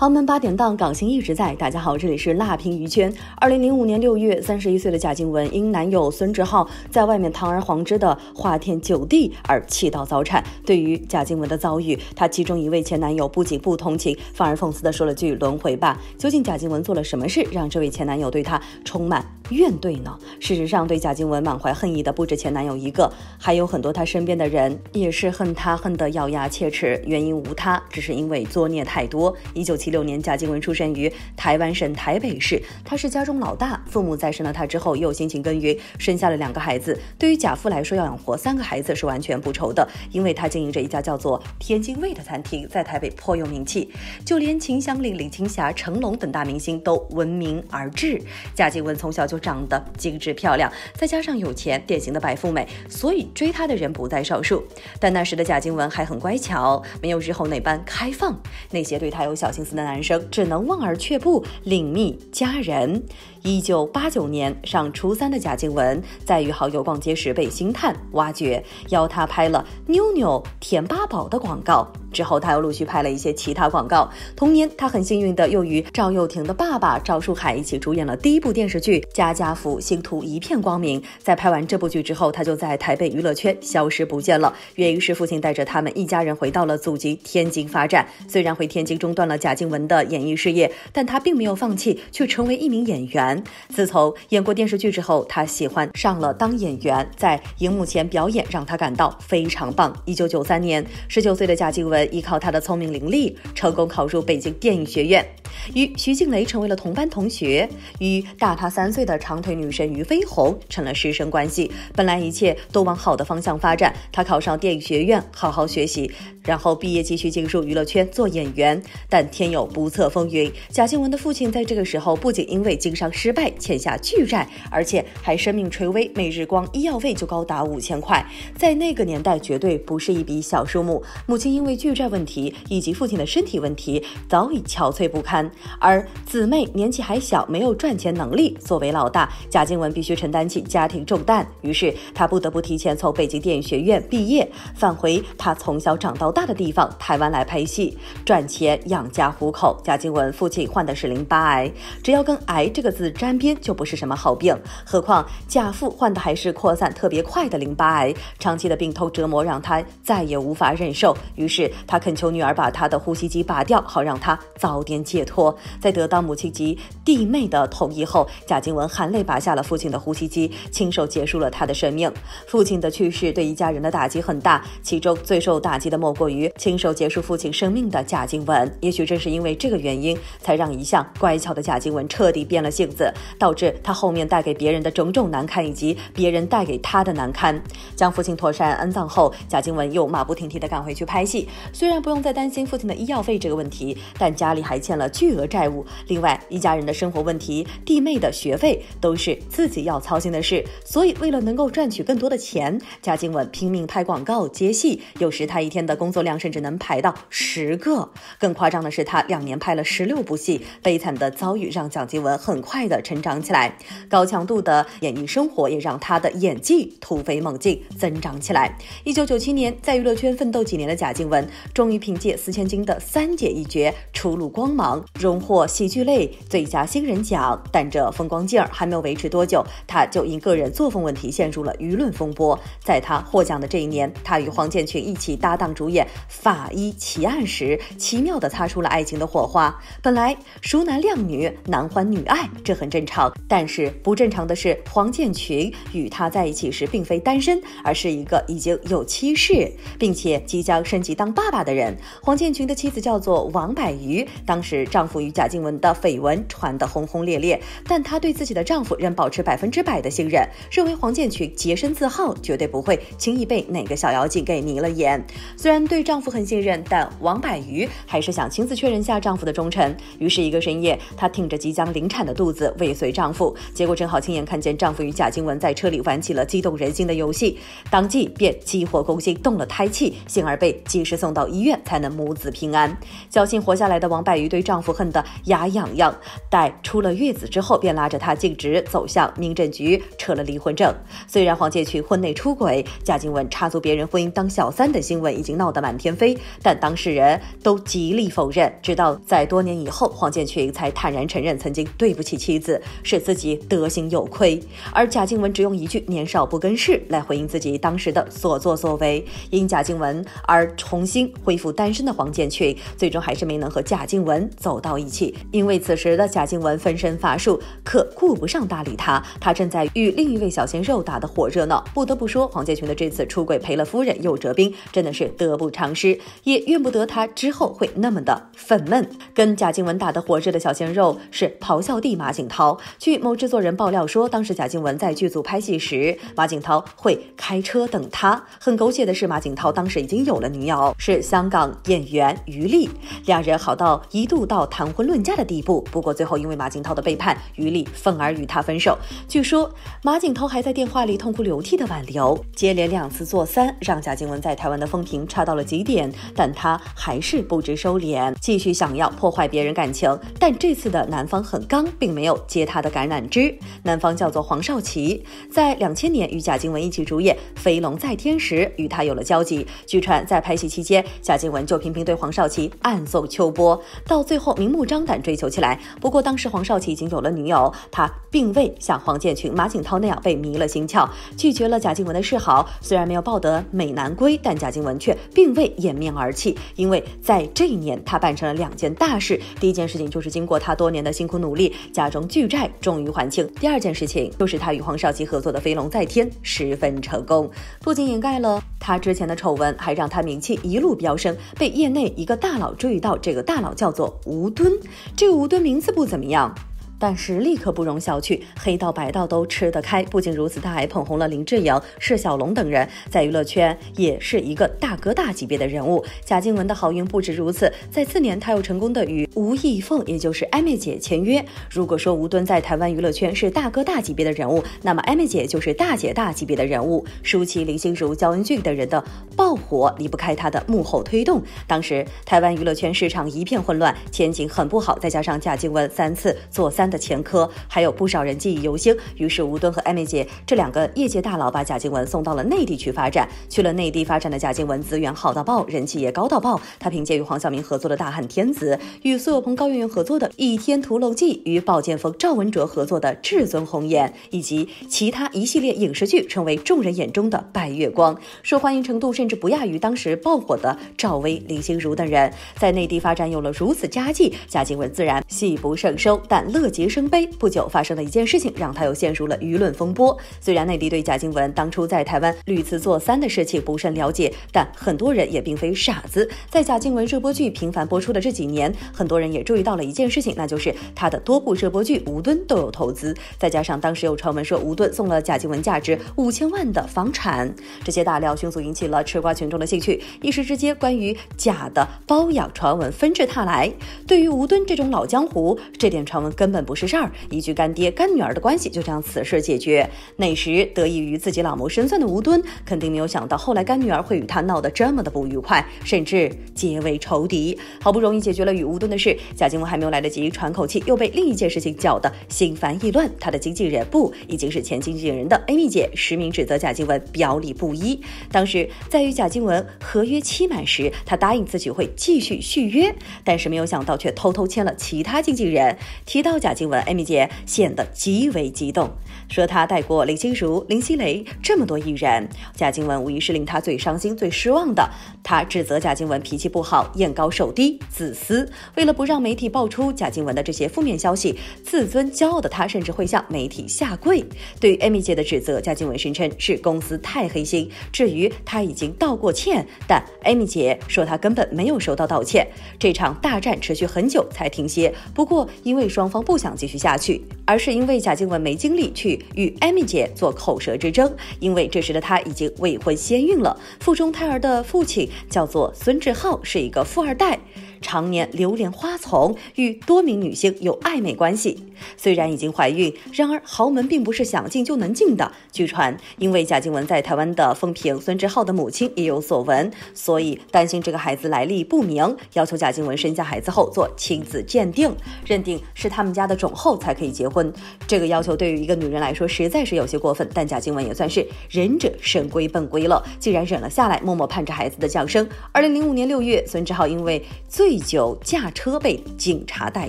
豪门八点档，港星一直在。大家好，这里是辣评娱圈。二零零五年六月，三十一岁的贾静雯因男友孙志浩在外面堂而皇之的花天酒地而气到早产。对于贾静雯的遭遇，她其中一位前男友不仅不同情，反而讽刺的说了句“轮回吧”。究竟贾静雯做了什么事，让这位前男友对她充满怨怼呢？事实上，对贾静雯满怀恨意的不止前男友一个，还有很多她身边的人也是恨她恨得咬牙切齿。原因无他，只是因为作孽太多。一九七。一六年，贾静雯出生于台湾省台北市，她是家中老大，父母在生了她之后又辛勤耕耘，生下了两个孩子。对于贾父来说，要养活三个孩子是完全不愁的，因为他经营着一家叫做“天津卫”的餐厅，在台北颇有名气，就连秦香莲、李青霞、成龙等大明星都闻名而至。贾静雯从小就长得精致漂亮，再加上有钱，典型的白富美，所以追她的人不在少数。但那时的贾静雯还很乖巧，没有日后那般开放，那些对她有小心思。的男生只能望而却步，另觅佳人。一九八九年，上初三的贾静雯在与好友逛街时被星探挖掘，邀她拍了《妞妞甜八宝》的广告。之后，她又陆续拍了一些其他广告。同年，她很幸运的又与赵又廷的爸爸赵树海一起主演了第一部电视剧《家家福》，星途一片光明。在拍完这部剧之后，她就在台北娱乐圈消失不见了，原因是父亲带着他们一家人回到了祖籍天津发展。虽然回天津中断了贾静。文的演艺事业，但他并没有放弃，却成为一名演员。自从演过电视剧之后，他喜欢上了当演员，在荧幕前表演，让他感到非常棒。一九九三年，十九岁的贾静雯依靠她的聪明伶俐，成功考入北京电影学院。与徐静蕾成为了同班同学，与大他三岁的长腿女神俞飞鸿成了师生关系。本来一切都往好的方向发展，他考上电影学院，好好学习，然后毕业继续进入娱乐圈做演员。但天有不测风云，贾静雯的父亲在这个时候不仅因为经商失败欠下巨债，而且还生命垂危，每日光医药费就高达五千块，在那个年代绝对不是一笔小数目。母亲因为巨债问题以及父亲的身体问题，早已憔悴不堪。而姊妹年纪还小，没有赚钱能力，作为老大，贾静雯必须承担起家庭重担。于是她不得不提前从北京电影学院毕业，返回她从小长到大的地方台湾来拍戏，赚钱养家糊口。贾静雯父亲患的是淋巴癌，只要跟癌这个字沾边，就不是什么好病。何况贾父患的还是扩散特别快的淋巴癌，长期的病痛折磨让他再也无法忍受。于是他恳求女儿把他的呼吸机拔掉，好让他早点解脱。在得到母亲及弟妹的同意后，贾静雯含泪拔下了父亲的呼吸机，亲手结束了他的生命。父亲的去世对一家人的打击很大，其中最受打击的莫过于亲手结束父亲生命的贾静雯。也许正是因为这个原因，才让一向乖巧的贾静雯彻底变了性子，导致她后面带给别人的种种难堪，以及别人带给她的难堪。将父亲妥善安葬后，贾静雯又马不停蹄地赶回去拍戏。虽然不用再担心父亲的医药费这个问题，但家里还欠了巨。巨额债务，另外一家人的生活问题、弟妹的学费都是自己要操心的事，所以为了能够赚取更多的钱，贾静雯拼命拍广告、接戏，有时她一天的工作量甚至能排到十个。更夸张的是，她两年拍了十六部戏。悲惨的遭遇让蒋静雯很快的成长起来，高强度的演艺生活也让她的演技突飞猛进，增长起来。一九九七年，在娱乐圈奋斗几年的贾静雯，终于凭借《四千金》的三姐一角初露光芒。荣获喜剧类最佳新人奖，但这风光劲儿还没有维持多久，他就因个人作风问题陷入了舆论风波。在他获奖的这一年，他与黄建群一起搭档主演《法医奇案》时，奇妙地擦出了爱情的火花。本来熟男靓女，男欢女爱，这很正常。但是不正常的是，黄建群与他在一起时并非单身，而是一个已经有妻室，并且即将升级当爸爸的人。黄建群的妻子叫做王百瑜，当时丈。与贾静雯的绯闻传得轰轰烈烈，但她对自己的丈夫仍保持百分之百的信任，认为黄建群洁身自好，绝对不会轻易被哪个小妖精给迷了眼。虽然对丈夫很信任，但王百瑜还是想亲自确认下丈夫的忠诚。于是，一个深夜，她挺着即将临产的肚子尾随丈夫，结果正好亲眼看见丈夫与贾静雯在车里玩起了激动人心的游戏，当即便激活攻心，动了胎气，幸而被及时送到医院，才能母子平安。侥幸活下来的王百瑜对丈夫。恨得牙痒痒，待出了月子之后，便拉着他径直走向民政局，扯了离婚证。虽然黄建群婚内出轨，贾静雯插足别人婚姻当小三的新闻已经闹得满天飞，但当事人都极力否认。直到在多年以后，黄建群才坦然承认曾经对不起妻子，是自己德行有亏。而贾静雯只用一句“年少不更事”来回应自己当时的所作所为。因贾静雯而重新恢复单身的黄建群，最终还是没能和贾静雯走到。到一起，因为此时的贾静雯分身乏术，可顾不上搭理他。他正在与另一位小鲜肉打得火热呢。不得不说，黄建群的这次出轨赔了夫人又折兵，真的是得不偿失，也怨不得他之后会那么的愤懑。跟贾静雯打得火热的小鲜肉是咆哮帝马景涛。据某制作人爆料说，当时贾静雯在剧组拍戏时，马景涛会开车等她。很狗血的是，马景涛当时已经有了女友，是香港演员余丽，两人好到一度到他。谈婚论嫁的地步。不过最后因为马景涛的背叛，于丽愤而与他分手。据说马景涛还在电话里痛哭流涕的挽留，接连两次做三，让贾静雯在台湾的风评差到了极点。但她还是不知收敛，继续想要破坏别人感情。但这次的男方很刚，并没有接她的橄榄枝。男方叫做黄少祺，在两千年与贾静雯一起主演《飞龙在天》时，与她有了交集。据传在拍戏期间，贾静雯就频频对黄少祺暗送秋波，到最后。明目张胆追求起来。不过当时黄少祺已经有了女友，他并未像黄建群、马景涛那样被迷了心窍，拒绝了贾静雯的示好。虽然没有抱得美男归，但贾静雯却并未掩面而泣，因为在这一年，他办成了两件大事。第一件事情就是经过他多年的辛苦努力，家中巨债终于还清。第二件事情就是他与黄少祺合作的《飞龙在天》十分成功，不仅掩盖了他之前的丑闻，还让他名气一路飙升，被业内一个大佬注意到。这个大佬叫做吴。吴敦，这个吴敦名字不怎么样。但是立刻不容小觑，黑道白道都吃得开。不仅如此，他还捧红了林志颖、释小龙等人，在娱乐圈也是一个大哥大级别的人物。贾静雯的好运不止如此，在次年，他又成功的与吴亦凤，也就是艾美姐签约。如果说吴敦在台湾娱乐圈是大哥大级别的人物，那么艾美姐就是大姐大级别的人物。舒淇、林心如、焦恩俊等人的爆火离不开他的幕后推动。当时台湾娱乐圈市场一片混乱，前景很不好，再加上贾静雯三次做三。的前科还有不少人记忆犹新。于是吴敦和艾美姐这两个业界大佬把贾静雯送到了内地去发展。去了内地发展的贾静雯资源好到爆，人气也高到爆。她凭借与黄晓明合作的《大汉天子》，与苏有朋、高圆圆合作的《倚天屠龙记》，与鲍剑锋、赵文卓合作的《至尊红颜》，以及其他一系列影视剧，成为众人眼中的“白月光”，受欢迎程度甚至不亚于当时爆火的赵薇、林心如等人。在内地发展有了如此佳绩，贾静雯自然喜不胜收，但乐。劫生悲。不久发生了一件事情，让他又陷入了舆论风波。虽然内地对贾静雯当初在台湾屡次做三的事情不甚了解，但很多人也并非傻子。在贾静雯热播剧频繁播出的这几年，很多人也注意到了一件事情，那就是她的多部热播剧吴敦都有投资。再加上当时有传闻说吴敦送了贾静雯价值五千万的房产，这些大料迅速引起了吃瓜群众的兴趣，一时之间关于贾的包养传闻纷至沓来。对于吴敦这种老江湖，这点传闻根本。不是事儿，一句干爹干女儿的关系就这样此事解决。那时得益于自己老谋深算的吴敦，肯定没有想到后来干女儿会与他闹得这么的不愉快，甚至结为仇敌。好不容易解决了与吴敦的事，贾静雯还没有来得及喘口气，又被另一件事情搅得心烦意乱。他的经纪人不已经是前经纪人的 Amy 姐，实名指责贾静雯表里不一。当时在与贾静雯合约期满时，她答应自己会继续续约，但是没有想到却偷偷签了其他经纪人。提到贾。金文 m y 姐显得极为激动，说她带过林心如、林熙蕾这么多艺人，贾静雯无疑是令她最伤心、最失望的。她指责贾静雯脾气不好、眼高手低、自私。为了不让媒体爆出贾静雯的这些负面消息，自尊骄傲的她甚至会向媒体下跪。对于 m y 姐的指责，贾静雯声称是公司太黑心，至于他已经道过歉，但 Amy 姐说他根本没有收到道歉。这场大战持续很久才停歇，不过因为双方不想。想继续下去，而是因为贾静雯没精力去与 Amy 姐做口舌之争，因为这时的她已经未婚先孕了，腹中胎儿的父亲叫做孙志浩，是一个富二代，常年流连花丛，与多名女性有暧昧关系。虽然已经怀孕，然而豪门并不是想进就能进的。据传，因为贾静雯在台湾的风评，孙志浩的母亲也有所闻，所以担心这个孩子来历不明，要求贾静雯生下孩子后做亲子鉴定，认定是他们家的种后才可以结婚。这个要求对于一个女人来说实在是有些过分。但贾静雯也算是忍者神龟笨龟了，既然忍了下来，默默盼着孩子的降生。二零零五年六月，孙志浩因为醉酒驾车被警察逮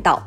到，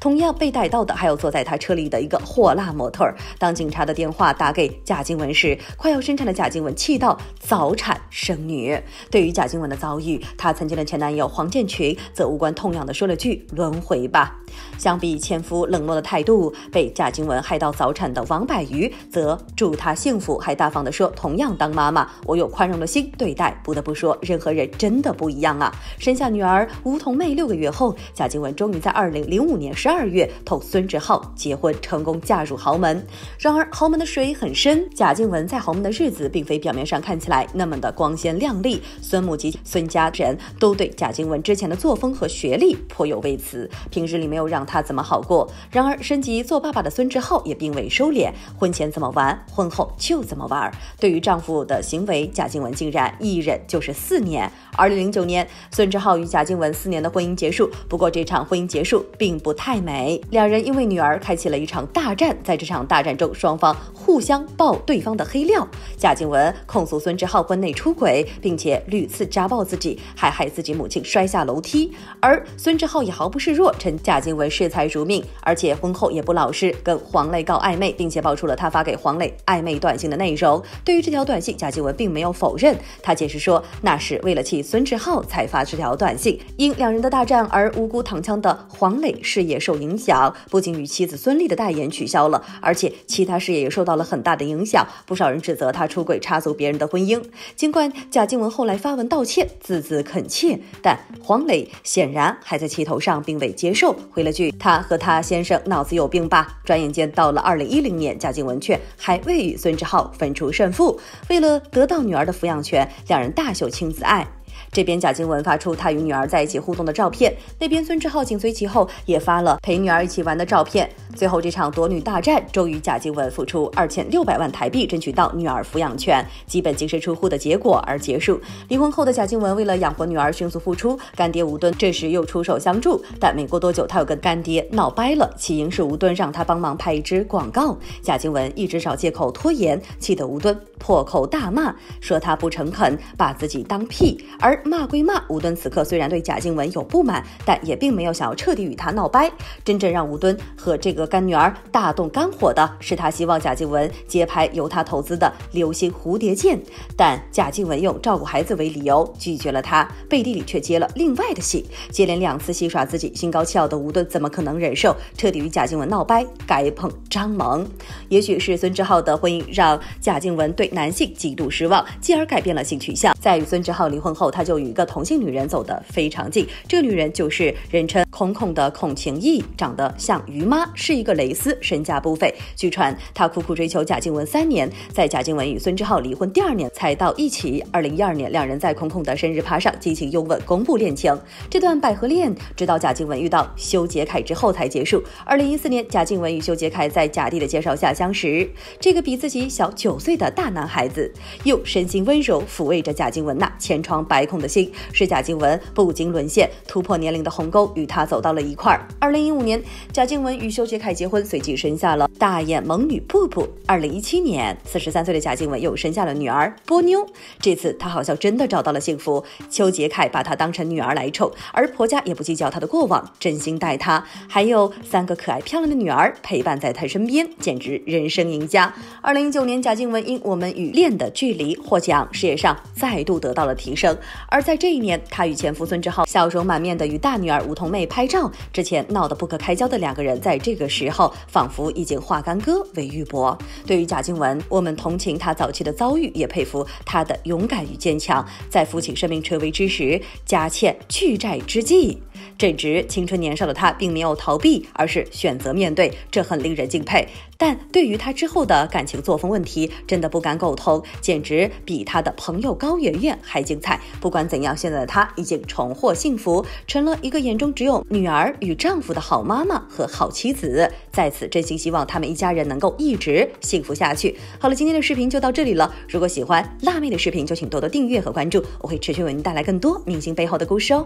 同样被逮到的还。还有坐在他车里的一个货辣模特。当警察的电话打给贾静雯时，快要生产的贾静雯气到早产生女。对于贾静雯的遭遇，她曾经的前男友黄建群则无关痛痒的说了句“轮回吧”。相比前夫冷漠的态度，被贾静雯害到早产的王柏瑜则祝她幸福，还大方的说：“同样当妈妈，我有宽容的心对待。”不得不说，任何人真的不一样啊！生下女儿梧桐妹六个月后，贾静雯终于在2005年12月投孙子。后结婚，成功嫁入豪门。然而豪门的水很深，贾静雯在豪门的日子并非表面上看起来那么的光鲜亮丽。孙母及孙家人都对贾静雯之前的作风和学历颇有微词，平日里没有让她怎么好过。然而升级做爸爸的孙志浩也并未收敛，婚前怎么玩，婚后就怎么玩。对于丈夫的行为，贾静雯竟然一忍就是四年。二零零九年，孙志浩与贾静雯四年的婚姻结束。不过这场婚姻结束并不太美，两人因为。女儿开启了一场大战，在这场大战中，双方互相爆对方的黑料。贾静雯控诉孙志浩婚内出轨，并且屡次家暴自己，还害自己母亲摔下楼梯。而孙志浩也毫不示弱，称贾静雯视财如命，而且婚后也不老实，跟黄磊搞暧昧，并且爆出了他发给黄磊暧昧短信的内容。对于这条短信，贾静雯并没有否认，她解释说那是为了气孙志浩才发这条短信。因两人的大战而无辜躺枪的黄磊事业受影响，不仅。与妻子孙俪的代言取消了，而且其他事业也受到了很大的影响。不少人指责他出轨插足别人的婚姻。尽管贾静雯后来发文道歉，字字恳切，但黄磊显然还在气头上，并未接受，回了句：“他和他先生脑子有病吧。”转眼间到了二零一零年，贾静雯却还未与孙志浩分出胜负。为了得到女儿的抚养权，两人大秀亲子爱。这边贾静雯发出她与女儿在一起互动的照片，那边孙志浩紧随其后也发了陪女儿一起玩的照片。最后这场夺女大战，终于贾静雯付出二千六百万台币，争取到女儿抚养权，基本净身出户的结果而结束。离婚后的贾静雯为了养活女儿，迅速复出，干爹吴敦这时又出手相助，但没过多久，他又跟干爹闹掰了，起因是吴敦让他帮忙拍一支广告，贾静雯一直找借口拖延，气得吴敦破口大骂，说他不诚恳，把自己当屁。而骂归骂，吴敦此刻虽然对贾静雯有不满，但也并没有想要彻底与她闹掰。真正让吴敦和这个干女儿大动肝火的是，他希望贾静雯接拍由他投资的流星蝴蝶剑，但贾静雯用照顾孩子为理由拒绝了他，背地里却接了另外的戏，接连两次戏耍自己心高气傲的吴敦怎么可能忍受彻底与贾静雯闹掰？该捧张萌。也许是孙志浩的婚姻让贾静雯对男性极度失望，继而改变了性取向。在与孙志浩离婚后，她就与一个同性女人走得非常近，这女人就是人称。孔孔的孔晴毅长得像于妈，是一个蕾丝，身价不菲。据传她苦苦追求贾静雯三年，在贾静雯与孙志浩离婚第二年才到一起。二零一二年，两人在孔孔的生日趴上激情拥吻，公布恋情。这段百合恋直到贾静雯遇到修杰楷之后才结束。二零一四年，贾静雯与修杰楷在贾弟的介绍下相识，这个比自己小九岁的大男孩子，用身心温柔抚慰着贾静雯那千疮百孔的心，使贾静雯不禁沦陷，突破年龄的鸿沟，与他。走到了一块儿。二零一五年，贾静雯与邱杰凯结婚，随即生下了大眼萌女布布。二零一七年，四十三岁的贾静雯又生下了女儿波妞。这次她好像真的找到了幸福。邱杰凯把她当成女儿来宠，而婆家也不计较她的过往，真心待她。还有三个可爱漂亮的女儿陪伴在她身边，简直人生赢家。二零一九年，贾静雯因《我们与恋的距离》获奖，事业上再度得到了提升。而在这一年，她与前夫孙志浩笑容满面的与大女儿梧桐妹拍。拍照之前闹得不可开交的两个人，在这个时候仿佛已经化干戈为玉帛。对于贾静雯，我们同情她早期的遭遇，也佩服她的勇敢与坚强。在父亲生命垂危之时，家欠巨债之际，正值青春年少的她并没有逃避，而是选择面对，这很令人敬佩。但对于她之后的感情作风问题，真的不敢苟同，简直比她的朋友高圆圆还精彩。不管怎样，现在的她已经重获幸福，成了一个眼中只有。女儿与丈夫的好妈妈和好妻子，在此真心希望他们一家人能够一直幸福下去。好了，今天的视频就到这里了。如果喜欢辣妹的视频，就请多多订阅和关注，我会持续为您带来更多明星背后的故事哦。